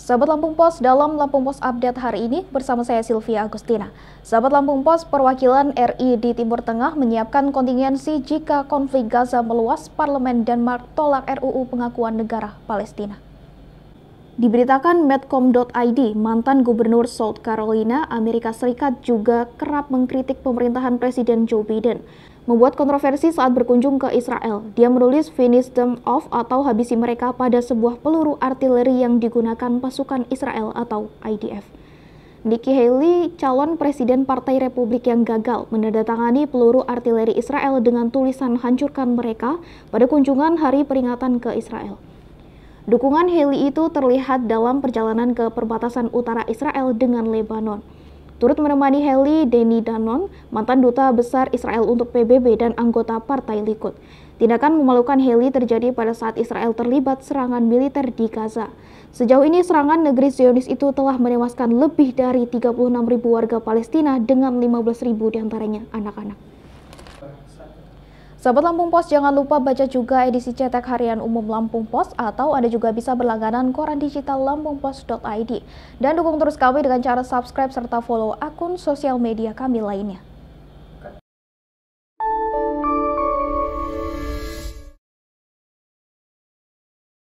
Sahabat Lampung Pos, dalam Lampung Pos Update hari ini bersama saya Sylvia Agustina. Sahabat Lampung Pos, perwakilan RI di Timur Tengah menyiapkan kontingensi jika konflik Gaza meluas, Parlemen Denmark tolak RUU pengakuan negara Palestina. Diberitakan Medcom.id, mantan Gubernur South Carolina, Amerika Serikat juga kerap mengkritik pemerintahan Presiden Joe Biden membuat kontroversi saat berkunjung ke Israel. Dia menulis Finish them off atau habisi mereka pada sebuah peluru artileri yang digunakan pasukan Israel atau IDF. Nikki Haley, calon presiden Partai Republik yang gagal, menandatangani peluru artileri Israel dengan tulisan hancurkan mereka pada kunjungan hari peringatan ke Israel. Dukungan Haley itu terlihat dalam perjalanan ke perbatasan utara Israel dengan Lebanon. Turut menemani Heli Denny Danon, mantan duta besar Israel untuk PBB dan anggota Partai Likud. Tindakan memalukan Heli terjadi pada saat Israel terlibat serangan militer di Gaza. Sejauh ini serangan negeri Zionis itu telah menewaskan lebih dari 36.000 warga Palestina dengan 15.000 diantaranya anak-anak. Sahabat Lampung Pos, jangan lupa baca juga edisi cetak harian umum Lampung Pos atau Anda juga bisa berlangganan koran digital lampungpos.id. Dan dukung terus kami dengan cara subscribe serta follow akun sosial media kami lainnya.